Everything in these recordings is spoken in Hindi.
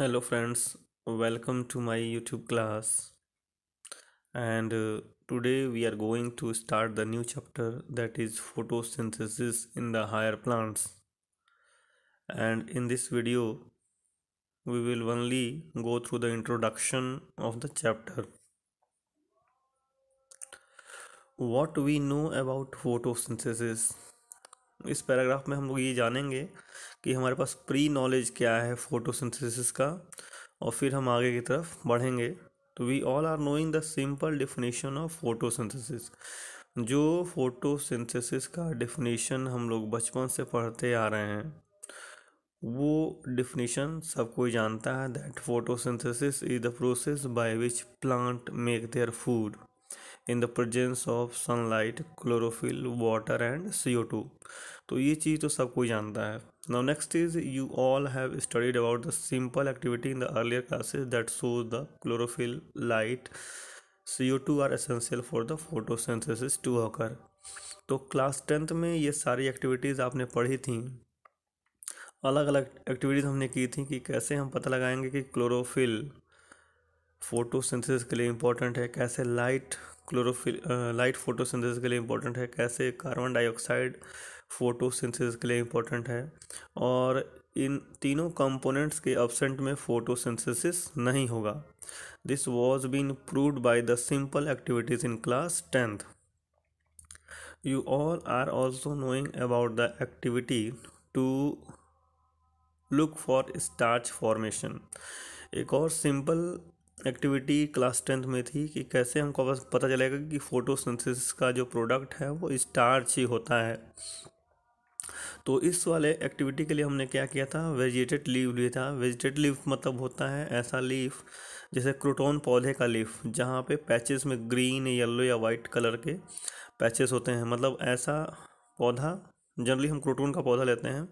hello friends welcome to my youtube class and uh, today we are going to start the new chapter that is photosynthesis in the higher plants and in this video we will only go through the introduction of the chapter what we know about photosynthesis इस पैराग्राफ में हम लोग ये जानेंगे कि हमारे पास प्री नॉलेज क्या है फोटोसिंथेसिस का और फिर हम आगे की तरफ बढ़ेंगे तो we all are knowing the simple definition of photosynthesis जो फोटोसिंथेसिस का डिफिनेशन हम लोग बचपन से पढ़ते आ रहे हैं वो डिफिनेशन सब कोई जानता है that photosynthesis is the process by which plant make their food in the presence of sunlight chlorophyll water and C O two तो ये चीज़ तो सब कोई जानता है now next is you all have studied about the simple activity in the earlier classes that shows the chlorophyll light CO2 are essential for the photosynthesis to occur तो क्लास टेंथ में ये सारी एक्टिविटीज़ आपने पढ़ी थी अलग अलग एक्टिविटीज़ हमने की थी कि कैसे हम पता लगाएंगे कि क्लोरोफिल फोटोसिंथेसिस के लिए इम्पोर्टेंट है कैसे लाइट क्लोरोफिल लाइट फोटोसिंथेसिस के लिए इम्पोर्टेंट है कैसे कार्बन डाइऑक्साइड फोटोसिंथेसिस के लिए इम्पोर्टेंट है और इन तीनों कंपोनेंट्स के एबसेंट में फोटोसिंथेसिस नहीं होगा this was been proved by the simple activities in class tenth you all are also knowing about the activity to look for starch formation एक और सिंपल एक्टिविटी क्लास टेंथ में थी कि कैसे हमको बस पता चलेगा कि फोटोसिंथेसिस का जो प्रोडक्ट है वो स्टार्च ही होता है तो इस वाले एक्टिविटी के लिए हमने क्या किया था वेजिटेड लीव लिया था वेजिटेड लीव मतलब होता है ऐसा लीफ जैसे क्रोटोन पौधे का लीफ जहाँ पे पैचेस में ग्रीन येलो या वाइट कलर के पैचेस होते हैं मतलब ऐसा पौधा जनरली हम क्रोटोन का पौधा लेते हैं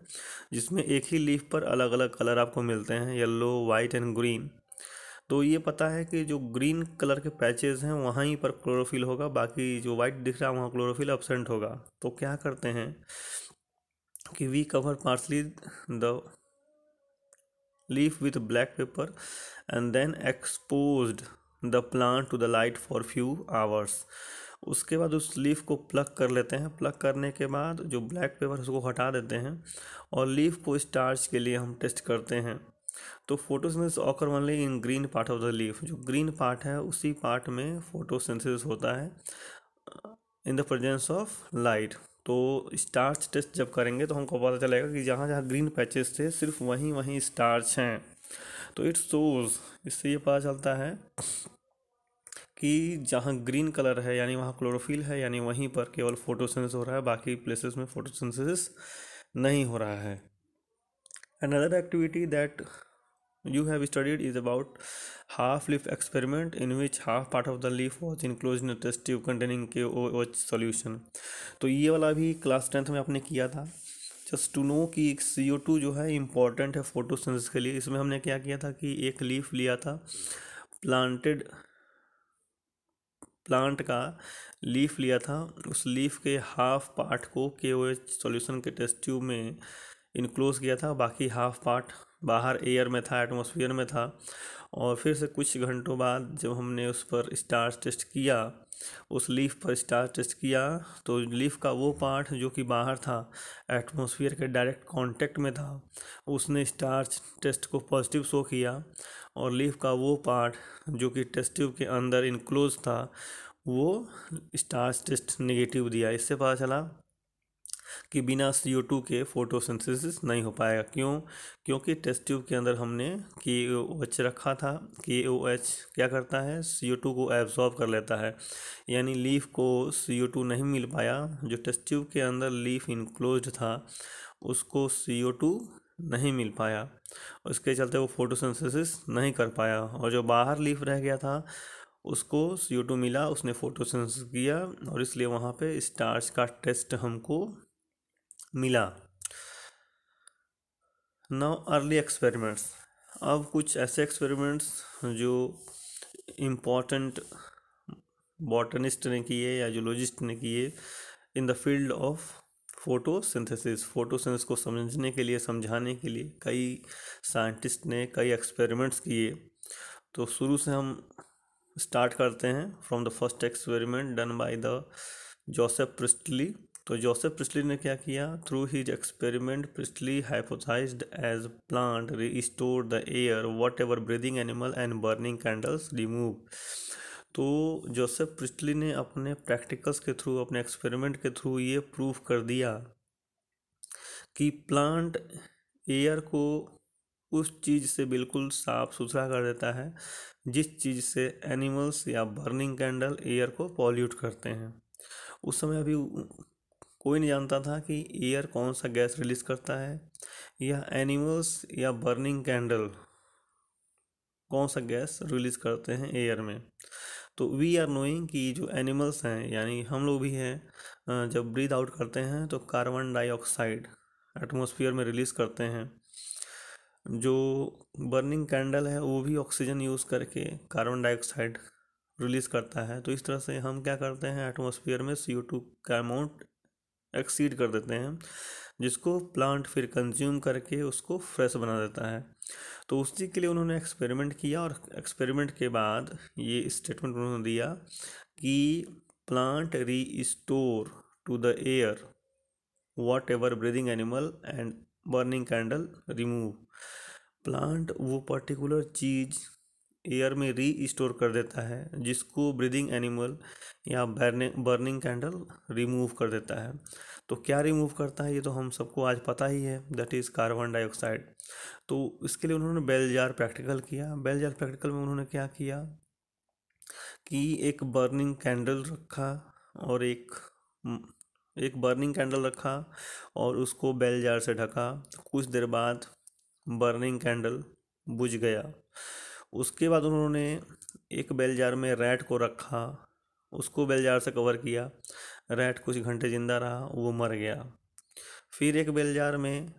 जिसमें एक ही लीफ पर अलग अलग कलर आपको मिलते हैं येल्लो वाइट एंड ग्रीन तो ये पता है कि जो ग्रीन कलर के पैचेस हैं वहाँ ही पर क्लोरोफिल होगा बाकी जो वाइट दिख रहा है वहाँ क्लोरोफिल एबसेंट होगा तो क्या करते हैं कि we cover partially the leaf with black paper and then expose the plant to the light for few hours उसके बाद उस लीफ को प्लग कर लेते हैं प्लग करने के बाद जो ब्लैक पेपर उसको हटा देते हैं और लीफ को स्टार्च के लिए हम टेस्ट करते हैं तो photosynthesis occur only in green part of the leaf जो ग्रीन पार्ट है उसी पार्ट में फोटोसिंथेसिस होता है in the presence of light तो स्टार्च टेस्ट जब करेंगे तो हमको पता चलेगा कि जहाँ जहाँ ग्रीन पैचेस थे सिर्फ वहीं वहीं स्टार्च हैं तो इट्स सोज इससे ये पता चलता है कि जहाँ ग्रीन कलर है यानी वहाँ क्लोरोफिल है यानी वहीं पर केवल फोटोसेंस हो रहा है बाकी प्लेसेस में फोटोसेंसिस नहीं हो रहा है another activity that you have studied is about half leaf experiment in which half part of the leaf was enclosed in a test tube containing KOH solution तो ये वाला भी क्लास टेंथ में आपने किया था जस्ट टू नो कि सी ओ टू जो है इम्पॉर्टेंट है सेंस के लिए इसमें हमने क्या किया था कि एक लीफ लिया था प्लांटेड प्लांट का लीफ लिया था उस लीफ के हाफ पार्ट को के ओ एच सोल्यूशन के टेस्ट ट्यूब में इनक्लोज किया था बाकी हाफ पार्ट बाहर एयर में था एटमोसफियर में था और फिर से कुछ घंटों बाद जब हमने उस पर स्टार टेस्ट किया उस लीफ पर स्टार टेस्ट किया तो लीफ का वो पार्ट जो कि बाहर था एटमॉस्फेयर के डायरेक्ट कांटेक्ट में था उसने स्टार टेस्ट को पॉजिटिव शो किया और लीफ का वो पार्ट जो कि टेस्ट ट्यूब के अंदर इनक्लोज था वो स्टार टेस्ट नेगेटिव दिया इससे पता चला कि बिना सी ओ टू के फोटोसिंथेसिस नहीं हो पाएगा क्यों क्योंकि टेस्ट ट्यूब के अंदर हमने के ओ एच रखा था के ओ एच क्या करता है सी ओ टू को एब्जॉर्ब कर लेता है यानी लीफ को सी ओ टू नहीं मिल पाया जो टेस्ट ट्यूब के अंदर लीफ इनक्लोज था उसको सी ओ टू नहीं मिल पाया उसके चलते वो फोटोसिंथेसिस नहीं कर पाया और जो बाहर लीफ रह गया था उसको सी ओ टू मिला उसने फोटोसिंथेसिस किया और इसलिए वहाँ पे स्टार्च का टेस्ट हमको मिला नौ अर्ली एक्सपेरिमेंट्स अब कुछ ऐसे एक्सपेरिमेंट्स जो इम्पोर्टेंट बॉटनिस्ट ने किए या जूलॉजिस्ट ने किए in the field of photosynthesis photosynthesis को समझने के लिए समझाने के लिए कई साइंटिस्ट ने कई एक्सपेरिमेंट्स किए तो शुरू से हम स्टार्ट करते हैं from the first experiment done by the Joseph Priestley तो जोसेफ प्रिस्टली ने क्या किया through his experiment Priestley hypothesize as plant restore the air whatever breathing animal and burning candles remove तो जोसेफ प्रिस्टली ने अपने प्रैक्टिकल्स के थ्रू अपने एक्सपेरिमेंट के थ्रू ये प्रूफ कर दिया कि प्लांट एयर को उस चीज़ से बिल्कुल साफ सुथरा कर देता है जिस चीज़ से एनिमल्स या बर्निंग कैंडल एयर को पॉल्यूट करते हैं उस समय अभी कोई नहीं जानता था कि एयर कौन सा गैस रिलीज करता है या एनिमल्स या बर्निंग कैंडल कौन सा गैस रिलीज करते हैं एयर में तो वी आर नोइंग कि जो एनिमल्स हैं यानी हम लोग भी हैं जब ब्रीद आउट करते हैं तो कार्बन डाइऑक्साइड एटमोसफियर में रिलीज़ करते हैं जो बर्निंग कैंडल है वो भी ऑक्सीजन यूज़ करके कार्बन डाइऑक्साइड रिलीज़ करता है तो इस तरह से हम क्या करते हैं एटमोसफियर में सी का अमाउंट एक्सीड कर देते हैं जिसको प्लांट फिर कंज्यूम करके उसको फ्रेश बना देता है तो उसी के लिए उन्होंने एक्सपेरिमेंट किया और एक्सपेरिमेंट के बाद ये स्टेटमेंट उन्होंने दिया कि plant restore to the air whatever breathing animal and burning candle remove plant वो पर्टिकुलर चीज़ एयर में री स्टोर कर देता है जिसको ब्रीदिंग एनिमल या बर्निंग कैंडल रिमूव कर देता है तो क्या रिमूव करता है ये तो हम सबको आज पता ही है दैट इज़ कार्बन डाइऑक्साइड तो इसके लिए उन्होंने बेलजार प्रैक्टिकल किया बेलजार प्रैक्टिकल में उन्होंने क्या किया कि एक बर्निंग कैंडल रखा और एक एक बर्निंग कैंडल रखा और उसको बेल जार से ढका कुछ देर बाद बर्निंग कैंडल बुझ गया उसके बाद उन्होंने एक बेल जार में रैट को रखा उसको बेल जार से कवर किया रैट कुछ घंटे जिंदा रहा वो मर गया फिर एक बेल जार में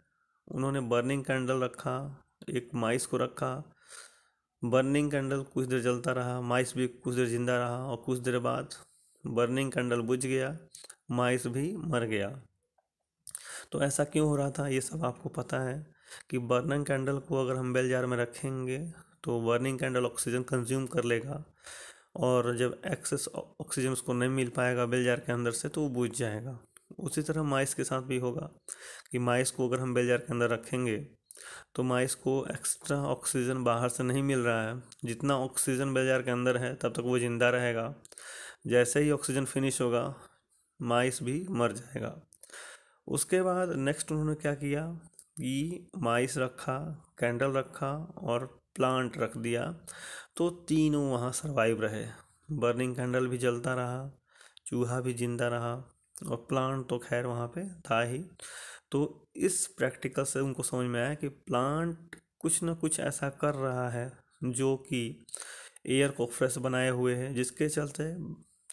उन्होंने बर्निंग कैंडल रखा एक माइस को रखा बर्निंग कैंडल कुछ देर जलता रहा माइस भी कुछ देर जिंदा रहा और कुछ देर बाद बर्निंग कैंडल बुझ गया माइस भी मर गया तो ऐसा क्यों हो रहा था ये सब आपको पता है कि बर्निंग कैंडल को अगर हम बेल जार में रखेंगे तो बर्निंग कैंडल ऑक्सीजन कंज्यूम कर लेगा और जब एक्सेस ऑक्सीजन उसको नहीं मिल पाएगा बेलजार के अंदर से तो वो बुझ जाएगा उसी तरह माइस के साथ भी होगा कि माइस को अगर हम बेलजार के अंदर रखेंगे तो माइस को एक्स्ट्रा ऑक्सीजन बाहर से नहीं मिल रहा है जितना ऑक्सीजन बेलजार के अंदर है तब तक वो ज़िंदा रहेगा जैसे ही ऑक्सीजन फिनिश होगा माइस भी मर जाएगा उसके बाद नेक्स्ट उन्होंने क्या किया कि माइस रखा कैंडल रखा और प्लांट रख दिया तो तीनों वहाँ सर्वाइव रहे बर्निंग कैंडल भी जलता रहा चूहा भी जिंदा रहा और प्लांट तो खैर वहाँ पे था ही तो इस प्रैक्टिकल से उनको समझ में आया कि प्लांट कुछ ना कुछ ऐसा कर रहा है जो कि एयर को फ्रेश बनाए हुए है जिसके चलते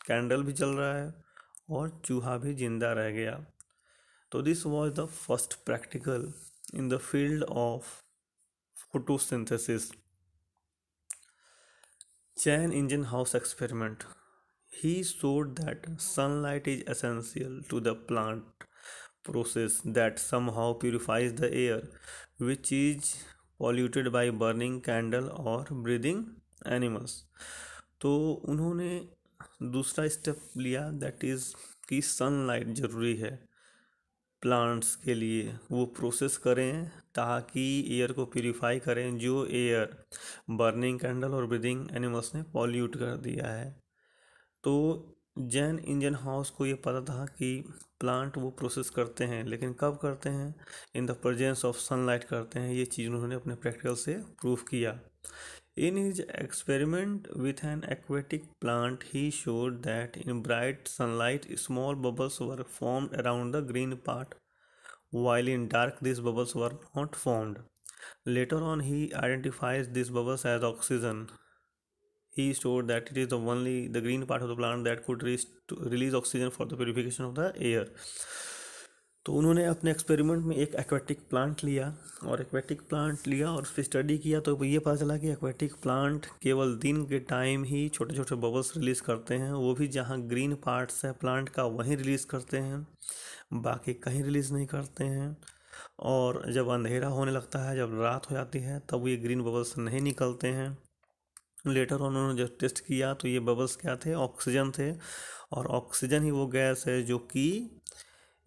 कैंडल भी जल रहा है और चूहा भी जिंदा रह गया तो this was the first practical in the field of photosynthesis Jan Ingenhousz experiment he showed that sunlight is essential to the plant process that somehow purifies the air which is polluted by burning candle और ब्रीदिंग एनिमल्स तो उन्होंने दूसरा स्टेप लिया दैट इज़ कि सनलाइट जरूरी है प्लांट्स के लिए वो प्रोसेस करें ताकि एयर को प्योरीफाई करें जो एयर बर्निंग कैंडल और ब्रीदिंग एनिमल्स ने पॉल्यूट कर दिया है तो जैन इंजन हाउस को ये पता था कि प्लांट वो प्रोसेस करते हैं लेकिन कब करते हैं in the presence of sunlight करते हैं ये चीज़ उन्होंने अपने प्रैक्टिकल से प्रूफ किया In his experiment with an aquatic plant, he showed that in bright sunlight, small bubbles were formed around the green part, while in dark, these bubbles were not formed. Later on, he identifies these bubbles as oxygen. He showed that it is the only the green part of the plant that could release oxygen for the purification of the air. तो उन्होंने अपने एक्सपेरिमेंट में एक एक्वेटिक प्लांट लिया और एक्वेटिक प्लांट लिया और उस पर स्टडी किया तो ये पता चला कि एक्वेटिक प्लांट केवल दिन के टाइम ही छोटे छोटे बबल्स रिलीज़ करते हैं वो भी जहाँ ग्रीन पार्ट्स है प्लांट का वहीं रिलीज़ करते हैं बाकी कहीं रिलीज़ नहीं करते हैं और जब अंधेरा होने लगता है जब रात हो जाती है तब ये ग्रीन बबल्स नहीं निकलते हैं लेटर उन्होंने जब टेस्ट किया तो ये बबल्स क्या थे ऑक्सीजन थे और ऑक्सीजन ही वो गैस है जो कि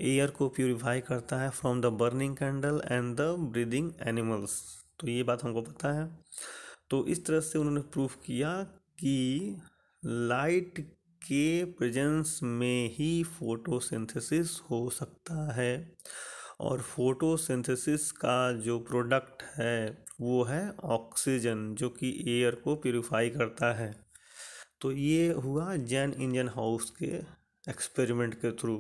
एयर को प्योरीफाई करता है from the burning candle and the breathing animals तो ये बात हमको पता है तो इस तरह से उन्होंने प्रूफ किया कि लाइट के प्रेजेंस में ही फोटोसिंथेसिस हो सकता है और फोटोसिंथेसिस का जो प्रोडक्ट है वो है ऑक्सीजन जो कि एयर को प्योरीफाई करता है तो ये हुआ जैन इंजन हाउस के एक्सपेरिमेंट के through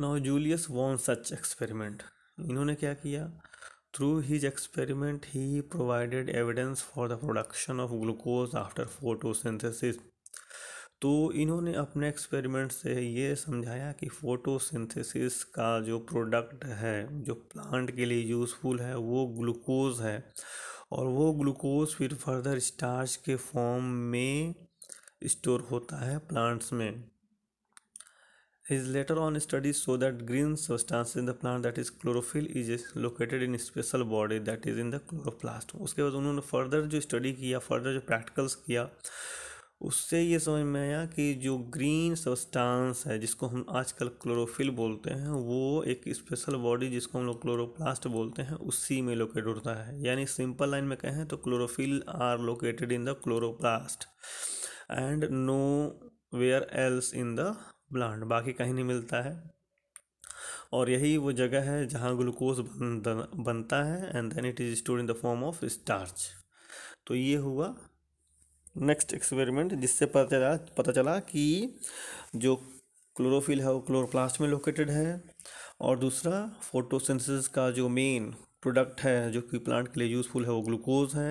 now Julius von Sachs experiment इन्होंने क्या किया through his experiment he provided evidence for the production of glucose after photosynthesis तो इन्होंने अपने एक्सपेरिमेंट से ये समझाया कि फोटोसिंथेसिस का जो प्रोडक्ट है जो प्लांट के लिए यूज़फुल है वो ग्लूकोज है और वो ग्लूकोज फिर फर्दर स्टार्च के फॉर्म में स्टोर होता है प्लांट्स में His later on studies show that green substance in the plant that is chlorophyll is located in special body that is in the chloroplast. उसके बाद उन्होंने फर्दर जो स्टडी किया फर्दर जो प्रैक्टिकल्स किया उससे ये समझ में आया कि जो ग्रीन सब्सटेंस है जिसको हम आजकल क्लोरोफिल बोलते हैं वो एक स्पेशल बॉडी जिसको हम लोग क्लोरोप्लास्ट बोलते हैं उसी में लोकेट होता है यानी सिंपल लाइन में कहें तो chlorophyll are located in the chloroplast and nowhere else in the plant बाकी कहीं नहीं मिलता है और यही वो जगह है जहाँ ग्लूकोज बन, बनता है and then it is store in the form of starch तो ये हुआ नेक्स्ट एक्सपेरिमेंट जिससे पता चला पता चला कि जो क्लोरोफिल है वो क्लोरोप्लास्ट में लोकेटेड है और दूसरा फोटोसिंथेसिस का जो मेन प्रोडक्ट है जो कि प्लांट के लिए यूज़फुल है वो ग्लूकोज है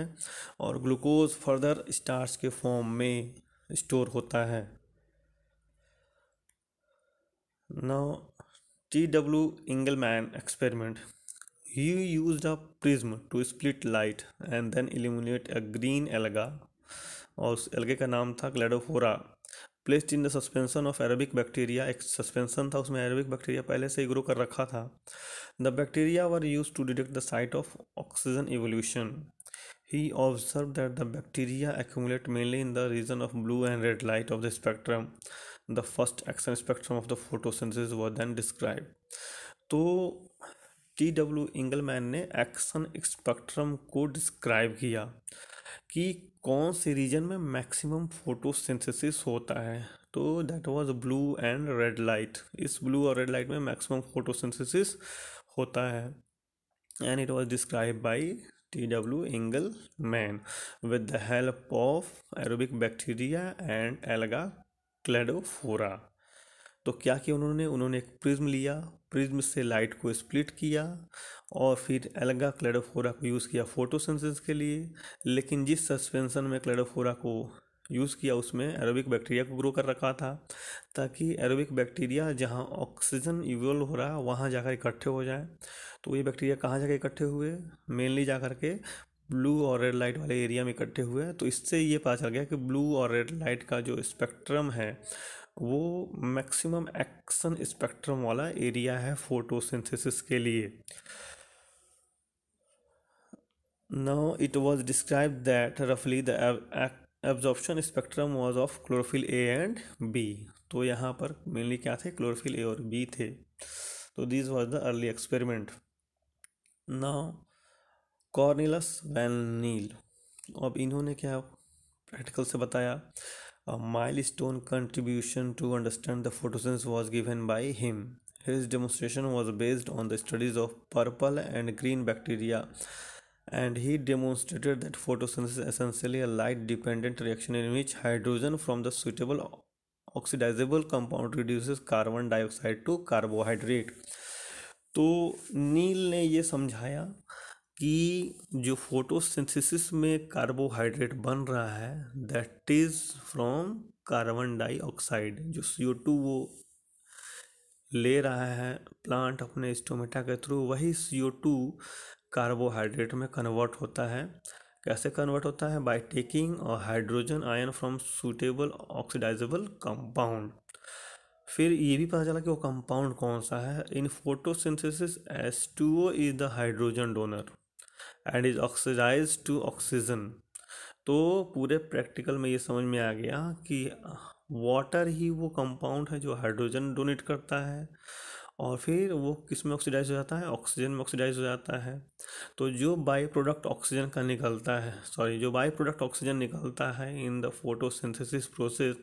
और ग्लूकोज फर्दर स्टार्च के फॉर्म में स्टोर होता है Now, T.W. Engelmann experiment. He used a prism to split light and then illuminate a green alga और उस एल्गे का नाम था Cladophora placed in the suspension of aerobic bacteria एक सस्पेंशन था उसमें एरोबिक बैक्टीरिया पहले से ही ग्रो कर रखा था the bacteria were used to detect the site of oxygen evolution he observed that the bacteria accumulate mainly in the region of blue and red light of the spectrum the first action spectrum of the photosynthesis were then describe तो टी डब्ल्यू इंगलमैन ने एक्शन स्पेक्ट्रम को डिस्क्राइब किया कि कौन से रीजन में मैक्सिमम फोटोसिंथेसिस होता है तो that was blue and red light इस ब्लू और रेड लाइट में मैक्सिमम फोटोसिंथेसिस होता है and it was describe by T W Engelmann with the help of aerobic bacteria and alga Cladophora तो क्या किया उन्होंने उन्होंने एक प्रिज्म लिया प्रिज्म से लाइट को स्प्लिट किया और फिर एल्गा क्लेडोफोरा को यूज़ किया फोटोसिंथेसिस के लिए लेकिन जिस सस्पेंशन में क्लेडोफोरा को यूज़ किया उसमें एरोबिक बैक्टीरिया को ग्रो कर रखा था ताकि एरोबिक बैक्टीरिया जहाँ ऑक्सीजन इवोल्व हो रहा है वहाँ जाकर इकट्ठे हो जाए तो ये बैक्टीरिया कहाँ जाकर इकट्ठे हुए मेनली जा कर के ब्लू और रेड लाइट वाले एरिया में इकट्ठे हुए हैं तो इससे ये पता चल गया कि ब्लू और रेड लाइट का जो स्पेक्ट्रम है वो मैक्सिमम एक्शन स्पेक्ट्रम वाला एरिया है फोटोसिंथेसिस के लिए now it was describe that रफली the absorption spectrum was of chlorophyll A and B तो यहाँ पर मेनली क्या थे क्लोरोफिल ए और बी थे तो this was the early experiment now Cornelius van Niel अब इन्होंने क्या प्रैक्टिकल से बताया milestone contribution to understand the photosynthesis was given by him his demonstration was based on the studies of purple and green bacteria and he demonstrated that photosynthesis is essentially a light dependent reaction in which hydrogen from the suitable oxidizable compound reduce carbon dioxide to carbohydrate तो नील ने यह समझाया कि जो फोटोसिंथेसिस में कार्बोहाइड्रेट बन रहा है that is from carbon dioxide जो सी ओ टू वो ले रहा है प्लांट अपने स्टोमेटा के थ्रू वही सी ओ टू कार्बोहाइड्रेट में कन्वर्ट होता है कैसे कन्वर्ट होता है बाय टेकिंग और hydrogen ion from suitable oxidizable compound फिर ये भी पता चला कि वो कंपाउंड कौन सा है in photosynthesis H two O is the hydrogen donor and is oxidise to oxygen तो पूरे प्रैक्टिकल में ये समझ में आ गया कि वाटर ही वो कंपाउंड है जो हाइड्रोजन डोनेट करता है और फिर वो किस में ऑक्सीडाइज हो जाता है ऑक्सीजन में ऑक्सीडाइज हो जाता है तो जो बाई प्रोडक्ट ऑक्सीजन का निकलता है सॉरी जो बाई प्रोडक्ट ऑक्सीजन निकलता है इन द फोटोसिंथेसिस प्रोसेस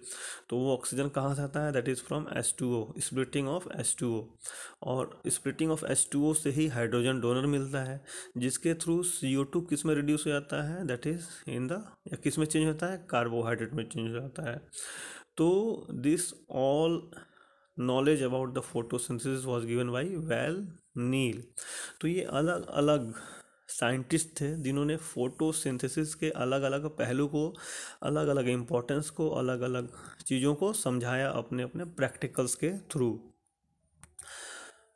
तो वो ऑक्सीजन कहाँ से आता है that is from H two O splitting of H two O और splitting of H two O से ही हाइड्रोजन डोनर मिलता है जिसके थ्रू सी ओ टू किस में रिड्यूस हो जाता है दैट इज़ इन द या किस में चेंज होता है कार्बोहाइड्रेट में चेंज हो जाता है तो this all knowledge about the photosynthesis was given by van Niel तो ये अलग अलग साइंटिस्ट थे जिन्होंने फोटोसिंथेसिस के अलग अलग पहलू को अलग अलग इम्पोर्टेंस को अलग अलग चीज़ों को समझाया अपने अपने प्रैक्टिकल्स के थ्रू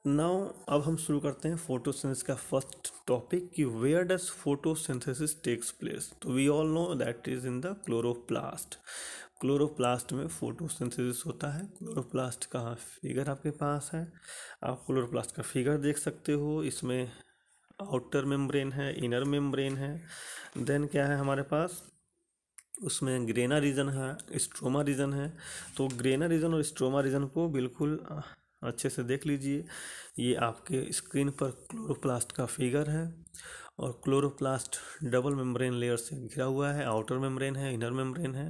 नाउ अब हम शुरू करते हैं फोटोसिंथेसिस का फर्स्ट टॉपिक कि where does photosynthesis takes place तो we all know that is in the chloroplast chloroplast में फोटोसिंथेसिस होता है क्लोरोप्लास्ट का फिगर आपके पास है आप क्लोरोप्लास्ट का फिगर देख सकते हो इसमें आउटर मेम्ब्रेन है इनर मेम्ब्रेन है देन क्या है हमारे पास उसमें ग्रेना रीजन है स्ट्रोमा रीजन है तो ग्रेना रीजन और स्ट्रोमा रीजन को बिल्कुल अच्छे से देख लीजिए ये आपके स्क्रीन पर क्लोरोप्लास्ट का फिगर है और क्लोरोप्लास्ट डबल मेम्ब्रेन लेयर से घिरा हुआ है आउटर मेम्ब्रेन है इनर मेम्ब्रेन है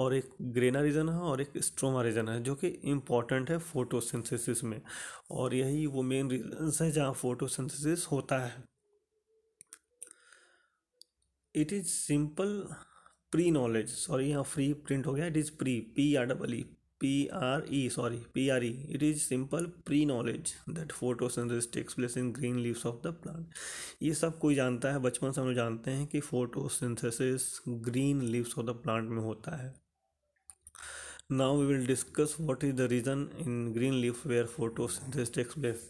और एक ग्रेना रीजन है और एक स्ट्रोमा रीजन है जो कि इम्पॉर्टेंट है फोटोसिंथेसिस में और यही वो मेन रीजन्स है जहाँ फोटोसिंथेसिस होता है it is simple pre knowledge sorry यहाँ फ्री प्रिंट हो गया it is pre P R double E P R E sorry P R E it is simple pre knowledge that photosynthesis takes place in green leaves of the plant ये सब कोई जानता है बचपन से हम लोग जानते हैं कि photosynthesis green leaves of the plant में होता है now we will discuss what is the region in green leaf where photosynthesis takes place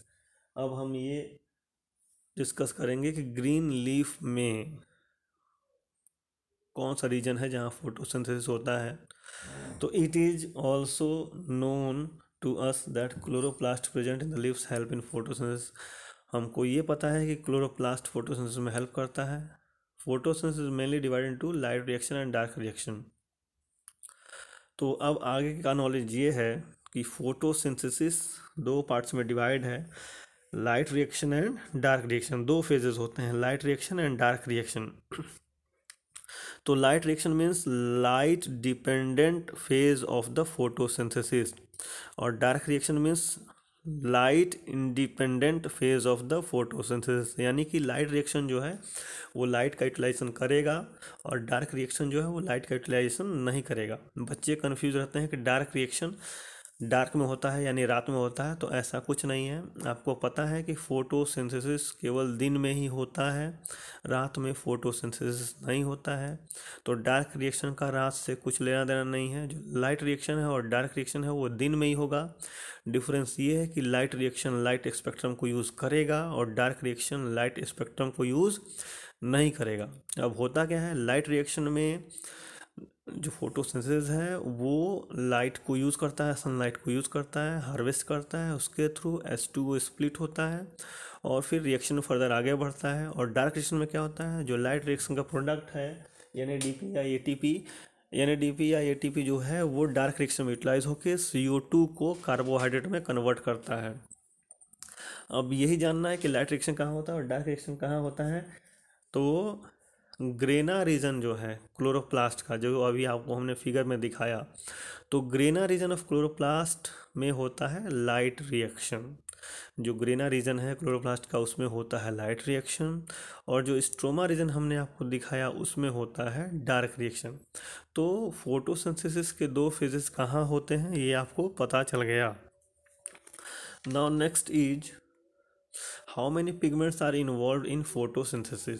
अब हम ये डिस्कस करेंगे कि ग्रीन लीफ में कौन सा रीजन है जहाँ फोटोसिंथेसिस होता है तो it is also known to us that chloroplast present in the lips help in photosynthesis हमको ये पता है कि क्लोरोप्लास्ट फोटोसेंसिस में हेल्प करता है photosynthesis mainly divided to light reaction and dark reaction तो अब आगे का नॉलेज ये है कि फोटोसिंथेसिस दो पार्ट्स में डिवाइड है light reaction and dark reaction दो फेजेस होते हैं light reaction and dark reaction तो light reaction means light dependent phase of the photosynthesis और dark reaction means light independent phase of the photosynthesis यानी कि लाइट रिएक्शन जो है वो लाइट का यूटिलाइजेशन करेगा और डार्क रिएक्शन जो है वो लाइट का यूटिलाइजेशन नहीं करेगा बच्चे कन्फ्यूज रहते हैं कि डार्क रिएक्शन डार्क में होता है यानी रात में होता है तो ऐसा कुछ नहीं है आपको पता है कि फोटोसिंथेसिस केवल दिन में ही होता है रात में फोटोसिंथेसिस नहीं होता है तो डार्क रिएक्शन का रात से कुछ लेना देना नहीं है जो लाइट रिएक्शन है और डार्क रिएक्शन है वो दिन में ही होगा डिफरेंस ये है कि लाइट रिएक्शन लाइट स्पेक्ट्रम को यूज़ करेगा और डार्क रिएक्शन लाइट स्पेक्ट्रम को यूज़ नहीं करेगा अब होता क्या है लाइट रिएक्शन में जो फोटोसिंथेसिस है वो लाइट को यूज़ करता है सनलाइट को यूज़ करता है हार्वेस्ट करता है उसके थ्रू एस टू वो स्प्लिट होता है और फिर रिएक्शन फर्दर आगे बढ़ता है और डार्क रिएक्शन में क्या होता है जो लाइट रिएक्शन का प्रोडक्ट है यानी डी पी या ए टी पी यानी डी पी या ए टी पी जो है वो डार्क रिएक्शन में यूटिलाइज होकर सी ओ टू को कार्बोहाइड्रेट में कन्वर्ट करता है अब यही जानना है कि लाइट रिएक्शन कहाँ होता है और डार्क रिएक्शन कहाँ होता है तो ग्रेना रीजन जो है क्लोरोप्लास्ट का जो अभी आपको हमने फिगर में दिखाया तो ग्रेना रीजन ऑफ क्लोरोप्लास्ट में होता है लाइट रिएक्शन जो ग्रेना रीजन है क्लोरोप्लास्ट का उसमें होता है लाइट रिएक्शन और जो स्ट्रोमा रीजन हमने आपको दिखाया उसमें होता है डार्क रिएक्शन तो फोटोसिंथेसिस के दो फेजेस कहाँ होते हैं ये आपको पता चल गया now next is how many pigments are involve in photosynthesis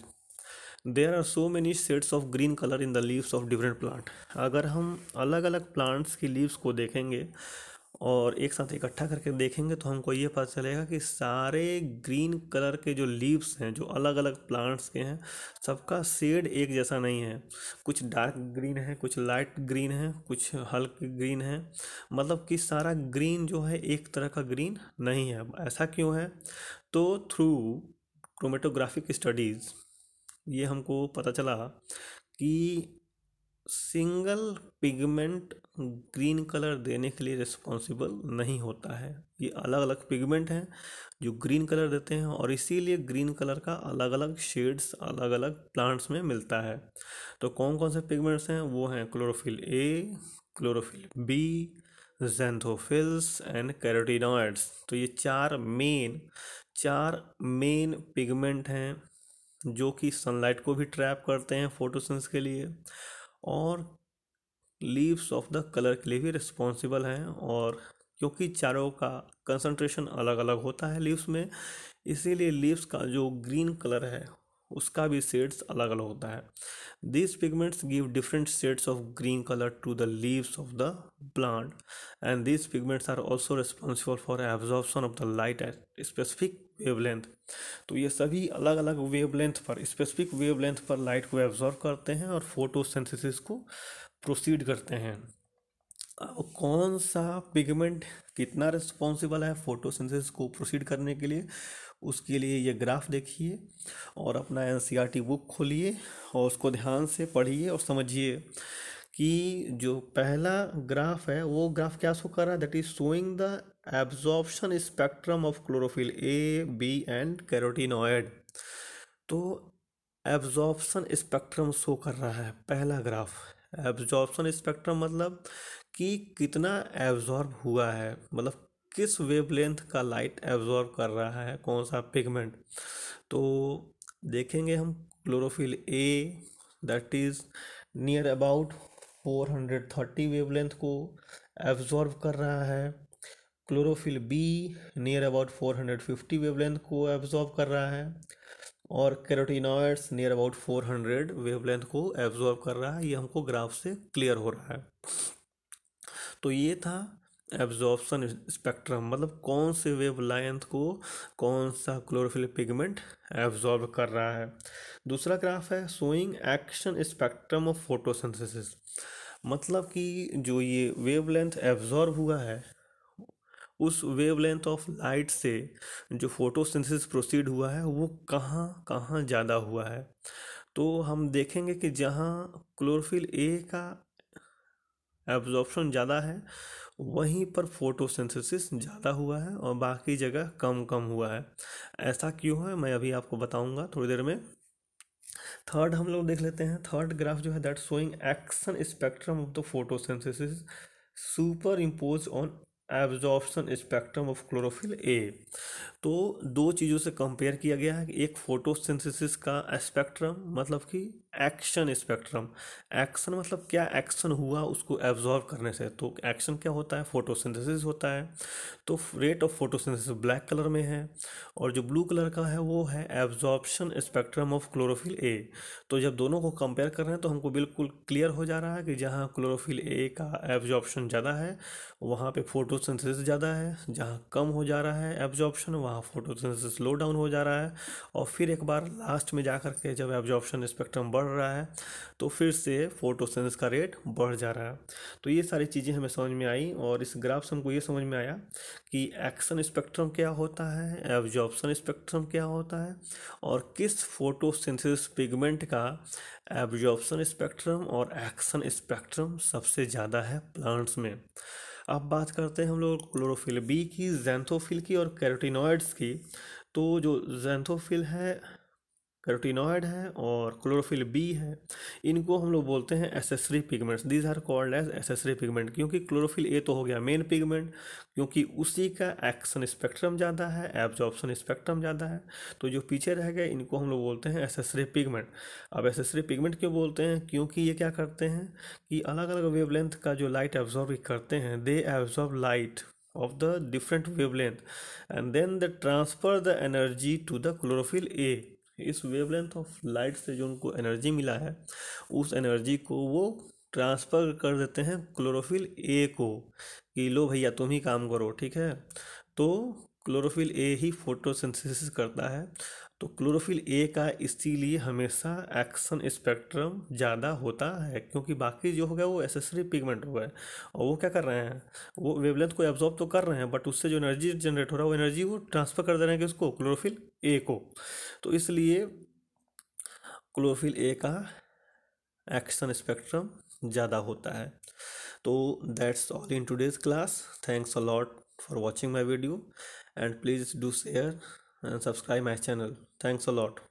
there are so many shades of green colour in the leaves of different plant अगर हम अलग अलग प्लांट्स की लीव्स को देखेंगे और एक साथ इकट्ठा करके देखेंगे तो हमको ये पता चलेगा कि सारे ग्रीन कलर के जो लीव्स हैं जो अलग अलग प्लांट्स के हैं सबका शेड एक जैसा नहीं है कुछ डार्क ग्रीन है कुछ लाइट ग्रीन है कुछ हल्क ग्रीन है मतलब कि सारा ग्रीन जो है एक तरह का ग्रीन नहीं है ऐसा क्यों है तो थ्रू क्रोमेटोग्राफिक स्टडीज़ ये हमको पता चला कि सिंगल पिगमेंट ग्रीन कलर देने के लिए रिस्पॉन्सिबल नहीं होता है ये अलग अलग पिगमेंट हैं जो ग्रीन कलर देते हैं और इसीलिए ग्रीन कलर का अलग अलग शेड्स अलग अलग प्लांट्स में मिलता है तो कौन कौन से पिगमेंट्स हैं वो हैं chlorophyll A chlorophyll B xanthophylls and carotenoids तो ये चार मेन चार मेन पिगमेंट हैं जो कि सनलाइट को भी ट्रैप करते हैं फोटोसेंस के लिए और लीव्स ऑफ द कलर के लिए भी रिस्पॉन्सिबल हैं और क्योंकि चारों का कंसंट्रेशन अलग अलग होता है लीव्स में इसीलिए लीव्स का जो ग्रीन कलर है उसका भी शेड्स अलग अलग होता है this pigments give different shades of green colour to the leaves of the plant and this pigments are also responsible for absorption of the light at specific wavelength तो ये सभी अलग अलग वेवलेंथ पर स्पेसिफिक वेवलेंथ पर लाइट को एब्जॉर्व करते हैं और फोटोसिंथेसिस को प्रोसीड करते हैं अब कौन सा पिगमेंट कितना रिस्पॉन्सिबल है फोटोसिंथेसिस को प्रोसीड करने के लिए उसके लिए ये ग्राफ देखिए और अपना एन बुक e खोलिए और उसको ध्यान से पढ़िए और समझिए कि जो पहला ग्राफ है वो ग्राफ क्या शो कर रहा है that is showing the absorption spectrum of chlorophyll A B and carotenoid तो एब्जॉर्प्शन स्पेक्ट्रम शो कर रहा है पहला ग्राफ एब्जॉर्प्शन स्पेक्ट्रम मतलब कि कितना एब्जॉर्ब हुआ है मतलब किस वेवलेंथ का लाइट एब्जॉर्ब कर रहा है कौन सा पिगमेंट तो देखेंगे हम chlorophyll A that is near about 430 wavelength को एब्जॉर्ब कर रहा है chlorophyll B near about 450 wavelength को एब्जॉर्ब कर रहा है और कैरोटीनॉइड्स नियर अबाउट 400 वेवलेंथ को एब्जॉर्ब कर रहा है ये हमको ग्राफ से क्लियर हो रहा है तो ये था एब्जॉर्बसन स्पेक्ट्रम मतलब कौन से वेव लेंथ को कौन सा क्लोरोफिल पिगमेंट एब्जॉर्ब कर रहा है दूसरा ग्राफ है showing action spectrum of photosynthesis मतलब कि जो ये वेवलेंथ एब्जॉर्ब हुआ है उस वेवलेंथ ऑफ लाइट से जो फोटोसिंथेसिस प्रोसीड हुआ है वो कहाँ कहाँ ज़्यादा हुआ है तो हम देखेंगे कि जहाँ क्लोरोफिल ए का एब्जॉर्प्शन ज़्यादा है वहीं पर फोटोसिंथेसिस ज़्यादा हुआ है और बाकी जगह कम कम हुआ है ऐसा क्यों है मैं अभी आपको बताऊंगा थोड़ी देर में थर्ड हम लोग देख लेते हैं थर्ड ग्राफ जो है that showing action spectrum of the photosynthesis superimpose on absorption spectrum of chlorophyll A तो दो चीज़ों से कंपेयर किया गया है एक फोटोसिंथेसिस का स्पेक्ट्रम मतलब कि एक्शन स्पेक्ट्रम एक्शन मतलब क्या एक्शन हुआ उसको एब्जॉर्व करने से तो एक्शन क्या होता है फोटोसिंथेसिस होता है तो rate of photosynthesis black colour में है और जो ब्लू कलर का है वो है absorption spectrum of chlorophyll A तो जब दोनों को कंपेयर कर रहे हैं तो हमको बिल्कुल क्लियर हो जा रहा है कि जहाँ क्लोरोफिल ए का एब्जॉर्प्शन ज़्यादा है वहाँ पर फोटोसिंथेसिस ज़्यादा है जहाँ कम हो जा रहा है एब्जॉर्प्शन वहाँ फोटोसिंथेसिस लो डाउन हो जा रहा है और फिर एक बार लास्ट में जा कर के जब एब्जॉर्प्शन स्पेक्ट्रम बढ़ बढ़ रहा है तो फिर से फोटोसेंस का रेट बढ़ जा रहा है तो ये सारी चीज़ें हमें समझ में आई और इस ग्राफ से हमको ये समझ में आया कि एक्शन स्पेक्ट्रम क्या होता है एब्जॉर्प्शन स्पेक्ट्रम क्या होता है और किस फोटोसिंथेसिस पिगमेंट का एब्जॉर्प्शन स्पेक्ट्रम और एक्शन स्पेक्ट्रम सबसे ज़्यादा है प्लांट्स में अब बात करते हैं हम लोग क्लोरोफिल बी की जैंथोफिल की और कैरोटिनॉइड्स की तो जो जैंथोफिल है कैरोटीनॉयड है और क्लोरोफिल बी है इनको हम लोग बोलते हैं accessory pigments these are called as accessory pigment क्योंकि क्लोरोफिल ए तो हो गया मेन पिगमेंट क्योंकि उसी का एक्शन स्पेक्ट्रम ज़्यादा है एब्जॉर्प्शन स्पेक्ट्रम ज़्यादा है तो जो पीछे रह गए इनको हम लोग बोलते हैं एसेसरी पिगमेंट अब एसेसरी पिगमेंट क्यों बोलते हैं क्योंकि ये क्या करते हैं कि अलग अलग वेवलेंथ का जो लाइट एब्जॉर्व करते हैं they absorb light of the different wavelength and then the transfer the energy to the chlorophyll A इस वेवलेंथ ऑफ लाइट से जो उनको एनर्जी मिला है उस एनर्जी को वो ट्रांसफ़र कर देते हैं क्लोरोफिल ए को कि लो भैया तुम ही काम करो ठीक है तो क्लोरोफिल ए ही फोटोसिंथेसिस करता है तो क्लोरोफिल ए का इसीलिए हमेशा एक्शन स्पेक्ट्रम ज़्यादा होता है क्योंकि बाकी जो हो गया वो एसेसरी पिगमेंट हो गए और वो क्या कर रहे हैं वो वेवलेंथ को एब्जॉर्ब तो कर रहे हैं बट उससे जो एनर्जी जनरेट हो रहा है वो एनर्जी वो ट्रांसफ़र कर दे रहे हैं किसको क्लोरोफिल ए को तो इसलिए क्लोरोफिल ए का एक्शन स्पेक्ट्रम ज़्यादा होता है तो that's all in today's class thanks a lot for watching my video and please do share and subscribe my channel thanks a lot